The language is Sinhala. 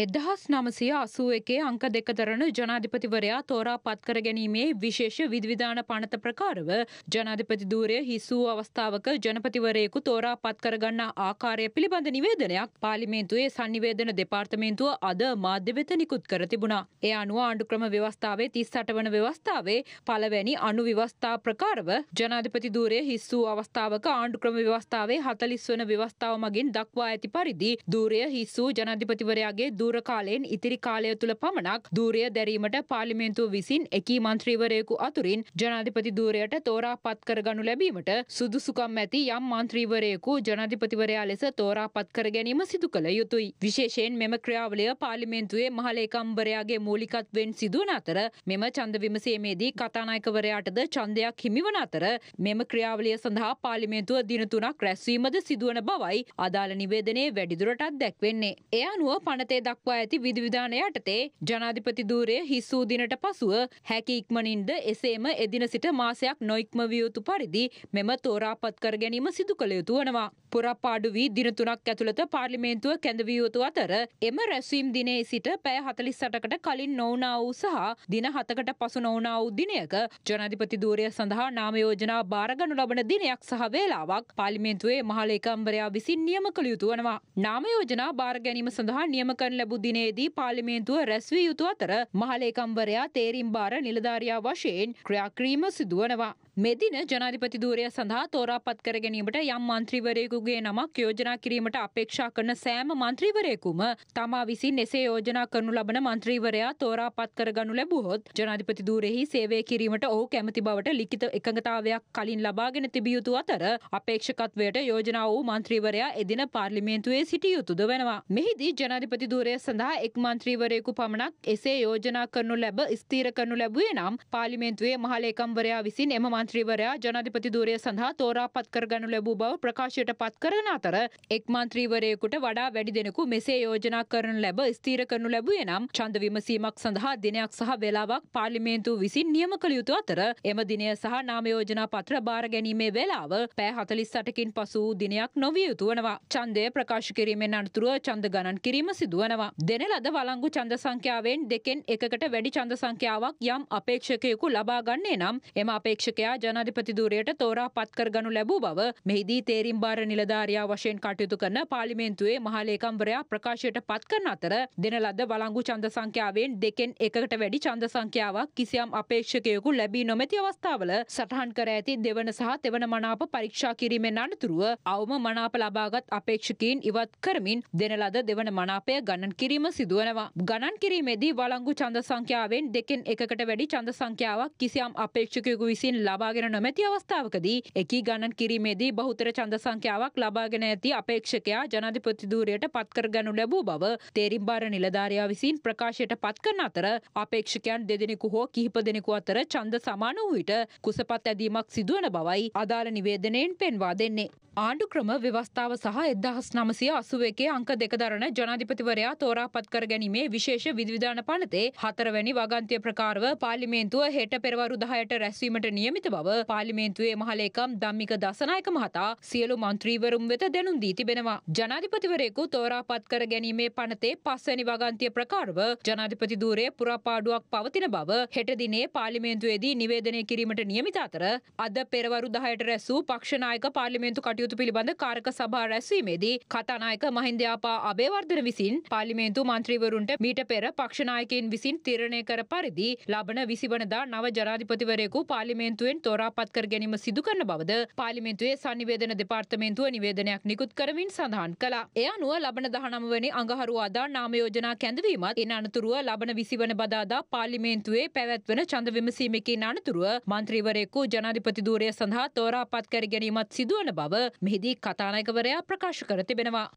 එදහස් නමසය අසුව එකේ අංක දෙකතරන ජනාධිපතිවරයා තෝරා පත්කර ගැනීමේ විශේෂ විධවිධාන පනත ප්‍රකාරව ජනාධිපති දූරය හිසූ අවස්ථාවක ජනපතිවරයෙකු තෝරා පත්කරගන්නා ආකාරය පිළිබඳ නිවේදනයක් පාලිමේන්තුවේ සංනිවේදන දෙපාර්තමේන්තුව අද මාධ්‍ය වෙත නිකුත් කර තිබුණා. එය අනුව ආණ්ඩුක්‍රම ව්‍යවස්ථාවේ තිස් අටවන ව්‍යවස්ථාවේ පළවැනි අනු ව්‍යවස්ථා ප්‍රකාරව ජනාධිපති දූරය හිස්සූ අවස්ථාවක ආණ්ඩුක්‍රම ව්‍යවස්ථාවේ හතලිස් වන ව්‍යවස්ථාව මගින් දක්වා ඇති පරිදි දූරය හිස්සූ ජනාධිපතිවරයාගේ දුර කාලයෙන් ඉතිරි කාලය තුළ පමණක් දූරය දැරීමට පාර්ලිමේන්තුව විසින් එකී මන්ත්‍රීවරයෙකු අතුරින් ජනාධිපති දූරයට තෝරා පත් කරගනු ලැබීමට සුදුසුකම් ඇති යම් මන්ත්‍රීවරයෙකු ජනාධිපතිවරයා ලෙස තෝරා පත් කර ගැනීම සිදු කළ යුතුයි. විශේෂයෙන් මෙම ක්‍රියාවලය පාර්ලිමේන්තුවේ මහලේකම්බරයාගේ මූලිකත්වෙන් සිදුවන අතර මෙම චන්ද විමසීමේදී කතානායකවරයාටද චන්දයක් හිමිවන අතර මෙම ක්‍රියාවලිය සඳහා පාර්ලිමේන්තුව දින තුනක් රැස්වීමද සිදුවන බවයි අදාළ නිවේදනයේ වැඩිදුරටත් දැක්වෙන්නේ. එය අනුව පනතේ දක්වා ඇති විධවිධාන යටතේ ජනාධිපති ධූරය හිස්සූ දිනට පසුව හැකි ඉක්මනින්ද එසේම එදින සිට මාසයක් නොයික්මවියයුතු පරිදි මෙම තෝරාපත් කර ගැනීම සිදු කළ යුතු වනවා. පුරප්පාඩු වී දිනතුනක් ඇතුළත පාර්ලිමේන්තුව කැඳවියයුතු අතර එම රැස්වීම් දිනේ සිට පෑ හතලිස් සටකට කලින් නොවනා වූ සහ දින හතකට පසු නොවනා වූ දිනයක ජනාධිපති ධූරය සඳහා නාමයෝජනා භාරගනු ලබන දිනයක් සහ වේලාවක් පාලිමේන්තුවේ මහලේකම්බරයා විසින් නියම කළ යුතුවනවා. නාමයෝජනා භාරගැනීම සඳහා නියම කරල ලැබූ දිනේදී පාර්ලිමේන්තුව රැස්විය යුතු අතර මහලේකම්වරයා තේරීම් බාර නිලධාරියා වශයෙන් ක්‍රියාක්‍රීම සිදුවනවා. මෙදින ජනාධිපතිධූරය සඳහා තෝරාපත් කර ගැනීමට යම් මන්ත්‍රීවරයෙකුගේ නමක් යෝජනා කිරීමට අපේක්ෂා කරන සෑම මන්ත්‍රීවරයෙකුම තමා විසින් එසේ යෝජනා කරනු ලබන මන්ත්‍රීවරයා තෝරාපත් කරගනු ලැබුවොත් ජනාධිපතිධූරෙහි සේවය කිරීමට ඔහු කැමති බවට ලිඛිත එකඟතාවයක් කලින් ලබාගෙන තිබිය යුතු අතර අපේක්ෂකත්වයට යෝජනා වූ මන්ත්‍රීවරයා එදින පාර්ලිමේන්තුවේ සිටිය යුතුද වෙනවා. මෙහිදී ජනාධිපතිධූරය සඳහා එක් මන්ත්‍රීවරයෙකු පමණක් එසේ යෝජනා කරනු ලැබ ස්ථීර කරනු ලැබුවේ නම් පාර්ලිමේන්තුවේ මහලේකම්වරයා විසින් එම මන්ත්‍රීවරයා ජනාධිපති ධූරය සඳහා තෝරාපත් කරගනු ලැබූ බව ප්‍රකාශයට පත් කරන අතර එක් මන්ත්‍රීවරයෙකුට වඩා වැඩි දෙනෙකු මෙසේ යෝජනා කරන ලැබ ස්ථීර කරනු ලැබුවේ නම් ඡන්ද විමසීමක් සඳහා දිනයක් සහ වේලාවක් පාර්ලිමේන්තුව විසින් නියම කළ යුතු අතර එම දිනය සහ නාම යෝජනා පත්‍ර බාර ගැනීමේ වේලාව පෑ 48කින් පසු වූ දිනයක් නොවිය යුතු වනවා. ඡන්දය ප්‍රකාශ කිරීමෙන් අනතුරුව ඡන්ද ගණන් කිරීම සිදු වෙනවා. දෙන ලද වළංගු ඡන්ද සංඛ්‍යාවෙන් දෙකෙන් එකකට වැඩි ඡන්ද සංඛ්‍යාවක් යම් අපේක්ෂකයෙකු ලබා ගන්නේ නම් එම අපේක්ෂකයා සභා ජනාධිපති ධූරයට තෝරා පත්කර ගනු ලැබූ බව මෙහිදී තේරීම් බාර නිලධාරයා වශයෙන් කටයුතු කරන පාර්ලිමේන්තුවේ මහලේකම්වරයා ප්‍රකාශයට පත් කරන අතර දෙන ලද වලංගු ඡන්ද සංඛ්‍යාවෙන් දෙකෙන් එකකට වැඩි ඡන්ද සංඛ්‍යාවක් කිසියම් අපේක්ෂකයෙකු ලැබී නොමැති අවස්ථාවල සටහන් කර ඇති දෙවන සහ තෙවන මනාප පරීක්ෂා කිරීමෙන් අනතුරුව අවම මනාප ලබාගත් අපේක්ෂකීන් ඉවත් කරමින් දෙන ලද දෙවන මනාපය ගණන් කිරීම සිදුවනවා. ගණන් කිරීමේදී වලංගු ඡන්ද සංඛ්‍යාවෙන් දෙකෙන් එකකට වැඩි ඡන්ද සංඛ්‍යාවක් කිසියම් අපේක්ෂකයෙකු විසින් ලබා ලබාගෙන නොමැති අවස්ථාවකදී එකී ගණන් කිරීමේදී බහුතර ඡන්ද සංඛ්‍යාවක් ලබාගෙන ඇති අපේක්ෂකයා ජනාධිපති ධූරයට පත්කර ගනු ලැබූ බව තේරිම්බාර නිලධාරියා විසින් ප්‍රකාශයට පත් කරන අතර අපේක්ෂකයන් දෙදෙනෙකු හෝ කිහිප දෙනෙකු අතර ඡන්ද සමාන වූ විට කුසපත් ඇදීමක් සිදුවන බවයි අදාළ නිවේදනයෙන් පෙන්වා දෙන්නේ. ආණ්ඩු ක්‍රම ව්‍යවස්ථාව සහ එදහස් නමසය අසුව එකේ අංක දෙක දරන ජනාධිපතිවරයා තෝරාපත් කර ගැනීමේ විශේෂ විධවිධාන පනතේ හතරවැනි වගන්තය ප්‍රකාරව පාලිමේන්තුව හෙට පෙරවරු දහයට රැස්වීමට නියමිත බව පාලිමේන්තුවේ මහලේකම් දම්මික දසනායක මහතා සියලු මන්ත්‍රීවරුම් වෙත දැනුම් දී තිබෙනවා. ජනාධිපතිවරයෙකු තෝරාපත් කර ගැනීමේ පනතේ පස්වැනි වගන්තය ප්‍රකාරව ජනාධිපති දූරේ පුරාපාඩුවක් පවතින බව හෙට දිනේ පාලිමේන්තුවේදී නිවේදනය කිරීමට නියමිත අතර අද පෙරවරු දහයට රැස් වූ පක්ෂනායක පාලිමේන්තු කටයුතු කටයුතු පිළිබඳ කාරක සභා රැස්වීමේදී කතානායක මහින්දයාපා අබේවර්ධන විසින් පාර්ලිමේන්තු මන්ත්‍රීවරුන්ට මීට පෙර පක්ෂනායකයින් විසින් තීරණය කර පරිදි ලබන විසිවනදා නව ජනාධිපතිවරයෙකු පාර්ලිමේන්තුවෙන් තෝරාපත් කර ගැනීම සිදු කරන බවද පාර්ලිමේන්තුවේ සංනිවේදන දෙපාර්තමේන්තුව නිවේදනයක් නිකුත් කරමින් සඳහන් කළා. එය අනුව ලබන 19 වෙනි අඟහරුවාදා නාම යෝජනා කැඳවීමත් එන අනතුරුව ලබන 20 වන බදාදා පාර්ලිමේන්තුවේ පැවැත්වෙන ඡන්ද විමසීමකින් අනතුරුව මන්ත්‍රීවරයෙකු ජනාධිපති ධූරය සඳහා තෝරාපත් කර ගැනීමත් සිදුවන බව මෙහිදී කතානායකවරයා ප්‍රකාශ කර තිබෙනවා.